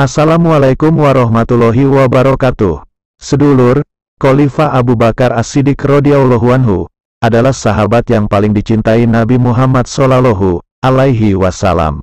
Assalamualaikum warahmatullahi wabarakatuh. Sedulur, Khalifah Abu Bakar As-Siddiq radhiyallahu anhu adalah sahabat yang paling dicintai Nabi Muhammad sallallahu alaihi wasallam.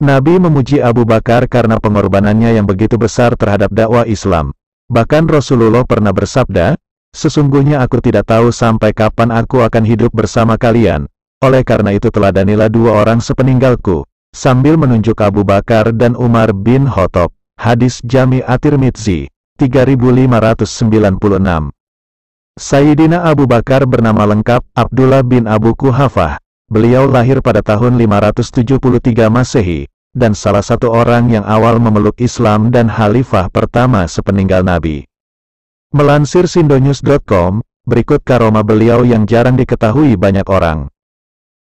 Nabi memuji Abu Bakar karena pengorbanannya yang begitu besar terhadap dakwah Islam. Bahkan Rasulullah pernah bersabda, Sesungguhnya aku tidak tahu sampai kapan aku akan hidup bersama kalian, oleh karena itu teladanilah dua orang sepeninggalku, sambil menunjuk Abu Bakar dan Umar bin Khattab. Hadis Jami At-Tirmidzi 3596. Sayyidina Abu Bakar bernama lengkap Abdullah bin Abu Kuhafah. Beliau lahir pada tahun 573 Masehi dan salah satu orang yang awal memeluk Islam dan khalifah pertama sepeninggal Nabi. Melansir sindonews.com, berikut karoma beliau yang jarang diketahui banyak orang.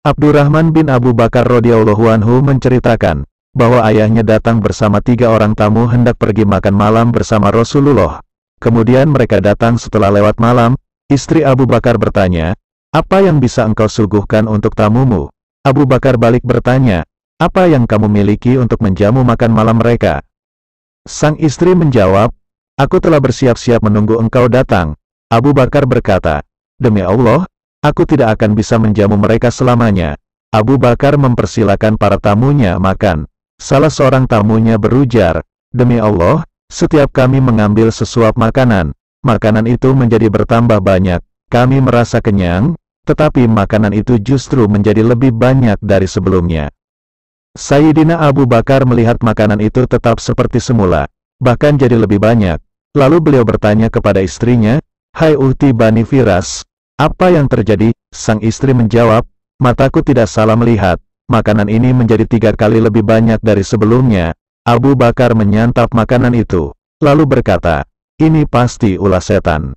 Abdurrahman bin Abu Bakar radhiyallahu anhu menceritakan bahwa ayahnya datang bersama tiga orang tamu hendak pergi makan malam bersama Rasulullah. Kemudian mereka datang setelah lewat malam, istri Abu Bakar bertanya, "Apa yang bisa engkau suguhkan untuk tamumu?" Abu Bakar balik bertanya, "Apa yang kamu miliki untuk menjamu makan malam mereka?" Sang istri menjawab, "Aku telah bersiap-siap menunggu engkau datang." Abu Bakar berkata, "Demi Allah, aku tidak akan bisa menjamu mereka selamanya. Abu Bakar mempersilahkan para tamunya makan. Salah seorang tamunya berujar, Demi Allah, setiap kami mengambil sesuap makanan, makanan itu menjadi bertambah banyak, kami merasa kenyang, tetapi makanan itu justru menjadi lebih banyak dari sebelumnya. Sayyidina Abu Bakar melihat makanan itu tetap seperti semula, bahkan jadi lebih banyak. Lalu beliau bertanya kepada istrinya, Hai Uhti Bani Firas, apa yang terjadi? Sang istri menjawab, mataku tidak salah melihat. Makanan ini menjadi tiga kali lebih banyak dari sebelumnya. Abu Bakar menyantap makanan itu, lalu berkata, ini pasti ulah setan.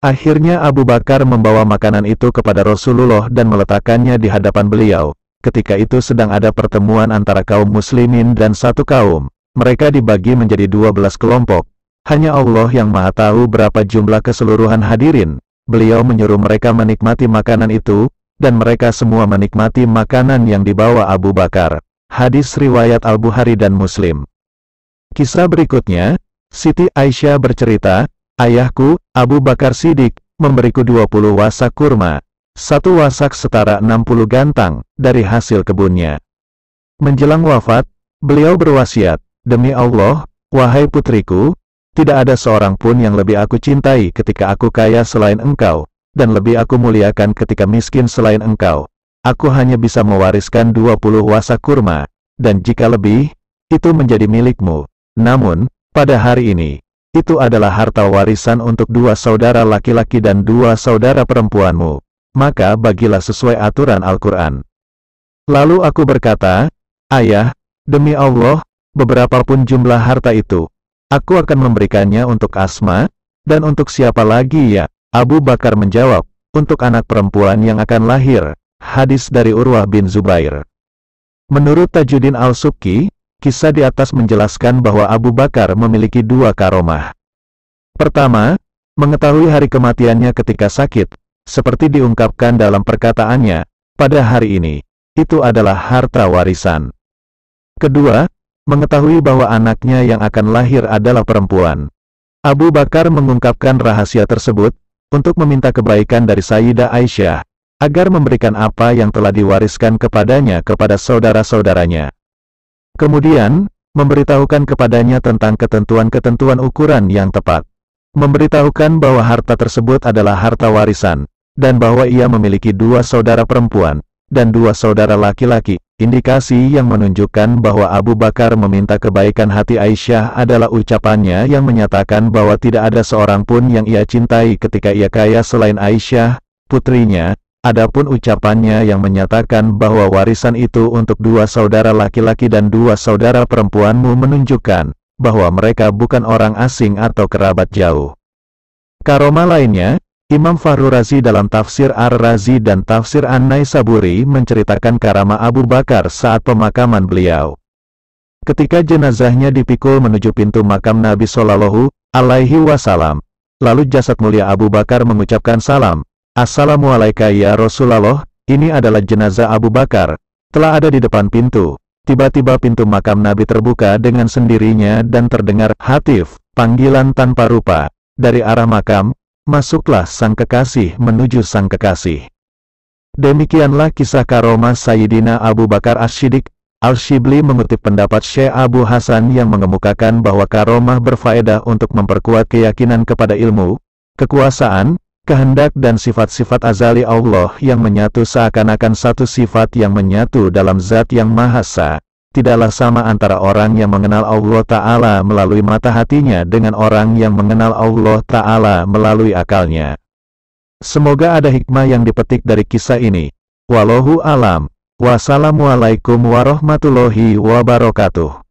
Akhirnya Abu Bakar membawa makanan itu kepada Rasulullah dan meletakkannya di hadapan beliau. Ketika itu sedang ada pertemuan antara kaum muslimin dan satu kaum. Mereka dibagi menjadi dua belas kelompok. Hanya Allah yang maha tahu berapa jumlah keseluruhan hadirin beliau menyuruh mereka menikmati makanan itu, dan mereka semua menikmati makanan yang dibawa Abu Bakar. Hadis Riwayat Al-Bukhari dan Muslim Kisah berikutnya, Siti Aisyah bercerita, Ayahku, Abu Bakar Siddiq memberiku 20 wasak kurma. Satu wasak setara 60 gantang, dari hasil kebunnya. Menjelang wafat, beliau berwasiat, Demi Allah, wahai putriku, tidak ada seorang pun yang lebih aku cintai ketika aku kaya selain engkau, dan lebih aku muliakan ketika miskin selain engkau. Aku hanya bisa mewariskan 20 wasa kurma, dan jika lebih, itu menjadi milikmu. Namun, pada hari ini, itu adalah harta warisan untuk dua saudara laki-laki dan dua saudara perempuanmu. Maka bagilah sesuai aturan Al-Quran. Lalu aku berkata, Ayah, demi Allah, beberapa pun jumlah harta itu, Aku akan memberikannya untuk Asma, dan untuk siapa lagi ya? Abu Bakar menjawab, untuk anak perempuan yang akan lahir. Hadis dari Urwah bin Zubair. Menurut Tajuddin Al-Subki, kisah di atas menjelaskan bahwa Abu Bakar memiliki dua karomah. Pertama, mengetahui hari kematiannya ketika sakit, seperti diungkapkan dalam perkataannya, pada hari ini, itu adalah harta warisan. Kedua, mengetahui bahwa anaknya yang akan lahir adalah perempuan. Abu Bakar mengungkapkan rahasia tersebut, untuk meminta kebaikan dari Sayyidah Aisyah, agar memberikan apa yang telah diwariskan kepadanya kepada saudara-saudaranya. Kemudian, memberitahukan kepadanya tentang ketentuan-ketentuan ukuran yang tepat. Memberitahukan bahwa harta tersebut adalah harta warisan, dan bahwa ia memiliki dua saudara perempuan, dan dua saudara laki-laki, Indikasi yang menunjukkan bahwa Abu Bakar meminta kebaikan hati Aisyah adalah ucapannya yang menyatakan bahwa tidak ada seorang pun yang ia cintai ketika ia kaya selain Aisyah, putrinya, adapun ucapannya yang menyatakan bahwa warisan itu untuk dua saudara laki-laki dan dua saudara perempuanmu menunjukkan bahwa mereka bukan orang asing atau kerabat jauh. Karoma lainnya, Imam Fahru Razi dalam tafsir Ar-Razi dan tafsir an Naisaburi menceritakan karama Abu Bakar saat pemakaman beliau. Ketika jenazahnya dipikul menuju pintu makam Nabi Shallallahu alaihi wasallam, lalu jasad mulia Abu Bakar mengucapkan salam, Assalamualaikum ya Rasulullah, ini adalah jenazah Abu Bakar, telah ada di depan pintu. Tiba-tiba pintu makam Nabi terbuka dengan sendirinya dan terdengar hatif, panggilan tanpa rupa, dari arah makam, masuklah sang kekasih menuju sang kekasih. Demikianlah kisah karoma Sayyidina Abu Bakar ash Ashidik. Al-Shibli mengutip pendapat Syekh Abu Hasan yang mengemukakan bahwa karomah berfaedah untuk memperkuat keyakinan kepada ilmu, kekuasaan, kehendak dan sifat-sifat azali Allah yang menyatu seakan-akan satu sifat yang menyatu dalam zat yang mahasa, tidaklah sama antara orang yang mengenal Allah Ta'ala melalui mata hatinya dengan orang yang mengenal Allah Ta'ala melalui akalnya. Semoga ada hikmah yang dipetik dari kisah ini. alam. Wassalamualaikum warahmatullahi wabarakatuh.